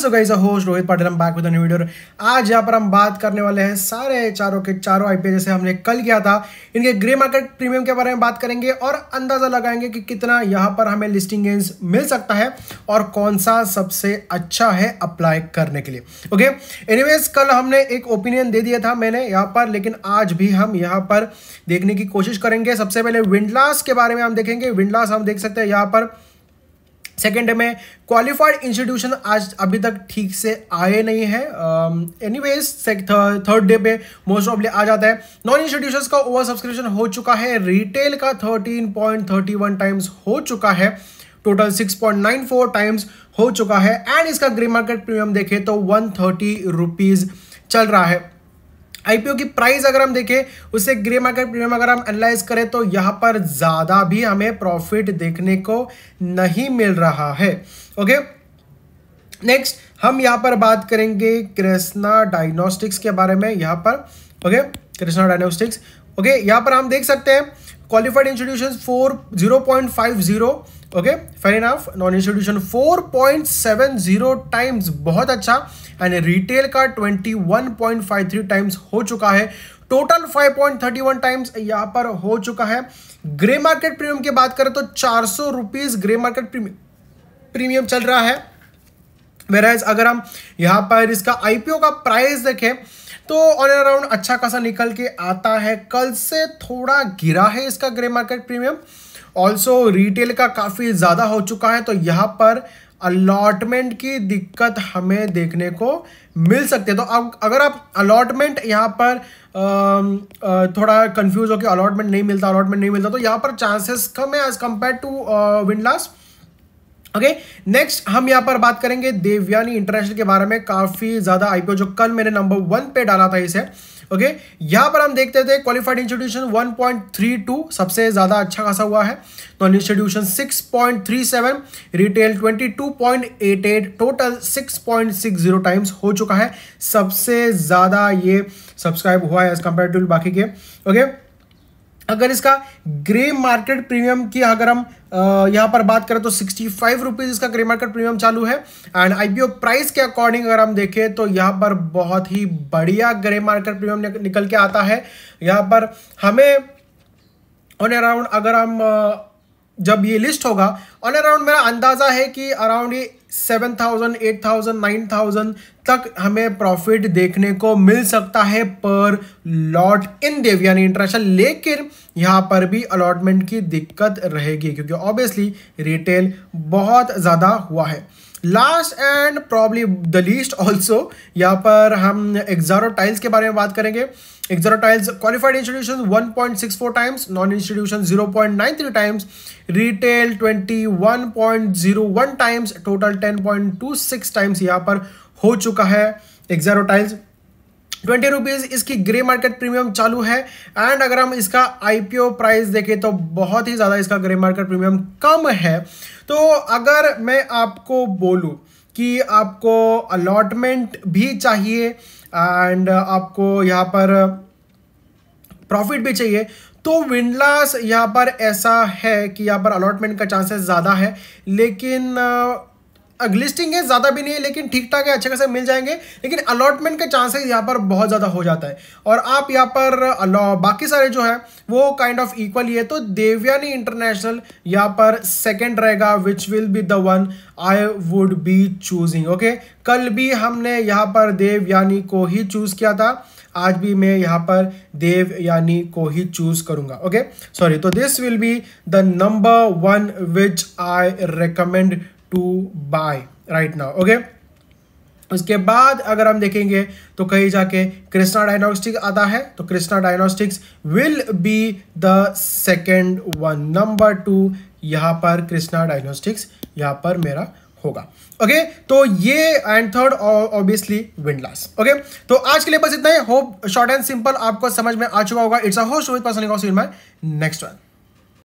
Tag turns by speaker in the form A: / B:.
A: सो guys guys, host Rohit Patil हम back with new video आज यहाँ पर हम बात करने वाले हैं सारे चारों के चारों आईपीएल जैसे हमने कल किया था इनके ग्रे मार्केट प्रीमियम के बारे में बात करेंगे और अंदाज़ा लगाएंगे कि कितना यहाँ पर हमें लिस्टिंग गेंस मिल सकता है और कौन सा सबसे अच्छा है अप्लाई करने के लिए ओके एनीवेज कल हमने एक ओपिनियन दे दिया था मैंने यहाँ पर लेकिन आज भी हम यहाँ पर देखने की कोशिश करेंगे सबसे पहले विंडलास के बारे में हम देखेंगे विंडलास हम देख सकते हैं यहाँ पर सेकेंड में क्वालिफाइड इंस्टीट्यूशन आज अभी तक ठीक से आए नहीं है एनी वेज थर्ड डे पे मोस्ट ऑफली आ जाता है नॉन इंस्टीट्यूशन का ओवर सब्सक्रिप्शन हो चुका है रिटेल का thirteen point thirty one times हो चुका है टोटल 6.94 टाइम्स हो चुका है एंड इसका ग्रे मार्केट प्रीमियम देखें तो वन थर्टी रुपीज़ चल रहा है आईपीओ की प्राइस अगर हम देखें उससे ग्रे मार्केट प्रीमियम अगर हम एनालाइज करें तो यहाँ पर ज़्यादा भी हमें प्रॉफिट देखने को नहीं मिल रहा है ओके नेक्स्ट हम यहाँ पर बात करेंगे कृष्णा डायग्नोस्टिक्स के बारे में यहाँ पर ओके कृष्णा डायग्नोस्टिक्स ओके यहाँ पर हम देख सकते हैं qualified institutions for 0.50 okay fair enough non institution 4.70 times बहुत अच्छा एंड रिटेल का 21.53 टाइम्स हो चुका है टोटल 5.31 टाइम्स यहाँ पर हो चुका है ग्रे मार्केट प्रीमियम की बात करें तो चार सौ ग्रे मार्केट प्रीमियम चल रहा है अगर हम यहाँ पर इसका आईपीओ का प्राइस देखें तो ऑन एंड अराउंड अच्छा खासा निकल के आता है कल से थोड़ा गिरा है इसका grey market premium also retail का काफ़ी ज़्यादा हो चुका है तो यहाँ पर अलॉटमेंट की दिक्कत हमें देखने को मिल सकती है तो अब अगर आप अलॉटमेंट यहाँ पर आ, आ, थोड़ा कंफ्यूज हो कि अलॉटमेंट नहीं मिलता अलॉटमेंट नहीं मिलता तो यहाँ पर चांसेस कम है as compare to Windlas okay okay, next हम यहां पर बात करेंगे देवयानी इंटरनेशनल के बारे में काफी ज्यादा आईपीओ जो कल मैंने नंबर वन पे डाला था इसे ओके okay, यहां पर हम देखते थे क्वालिफाइड इंस्टीट्यूशन 1.32 सबसे ज्यादा अच्छा खासा हुआ है तो इंस्टीट्यूशन 6.37 रिटेल 22.88 टोटल 6.60 टाइम्स हो चुका है सबसे ज्यादा ये सब्सक्राइब हुआ है एज कंपेयर टू बाकी के ओके okay? अगर इसका ग्रे मार्केट प्रीमियम की अगर हम यहाँ पर बात करें तो सिक्सटी फाइव रुपीज़ इसका ग्रे मार्केट प्रीमियम चालू है एंड आईपीओ प्राइस के अकॉर्डिंग अगर हम देखें तो यहाँ पर बहुत ही बढ़िया ग्रे मार्केट प्रीमियम निकल के आता है यहाँ पर हमें ऑन अराउंड अगर हम जब ये लिस्ट होगा ऑन अराउंड मेरा अंदाज़ा है कि अराउंड ये seven thousand eight thousand nine thousand तक हमें प्रॉफिट देखने को मिल सकता है पर लॉट इन देव यानी इंटरनेशनल लेकिन यहाँ पर भी अलॉटमेंट की दिक्कत रहेगी क्योंकि ऑब्वियसली रिटेल बहुत ज़्यादा हुआ है last and probably the least also यहाँ पर हम एक्जारो टाइल्स के बारे में बात करेंगे Exxaro tiles qualified institution one point six four times non institution zero point nine three times retail twenty one point zero one times total ten point two six times यहाँ पर हो चुका है एक्जारो टाइल्स ट्वेंटी रुपीज़ इसकी grey market premium चालू है and अगर हम इसका आईपीओ प्राइस देखें तो बहुत ही ज़्यादा इसका ग्रे मार्केट प्रीमियम कम है तो अगर मैं आपको बोलूँ कि आपको अलॉटमेंट भी चाहिए एंड आपको यहाँ पर प्रॉफिट भी चाहिए तो विंडलास यहाँ पर ऐसा है कि यहाँ पर अलॉटमेंट का चांसेस ज़्यादा है लेकिन अगलिस्टिंग है ज़्यादा भी नहीं है लेकिन ठीक ठाक है अच्छे खासे मिल जाएंगे लेकिन अलॉटमेंट के चांसेस यहाँ पर बहुत ज़्यादा हो जाता है और आप यहाँ पर बाकी सारे जो है वो काइंड ऑफ इक्वल ही है तो देवयानी इंटरनेशनल यहाँ पर सेकेंड रहेगा which will be the one I would be choosing okay कल भी हमने यहाँ पर देवयानी को ही चूज़ किया था आज भी मैं यहाँ पर देव यानी को ही चूज करूंगा ओके सॉरी तो this will be the number one which I recommend to buy right now okay उसके बाद अगर हम देखेंगे तो कहीं जाके कृष्णा डायनोस्टिक आता है तो Krishna diagnostics will be the second one number two यहां पर कृष्णा डायनोस्टिक्स यहां पर मेरा होगा ओके okay? तो ये and third obviously Windlas okay तो आज के लिए बस इतना ही होप शॉर्ट एंड सिंपल आपको समझ में आ चुका होगा it's a host with person next one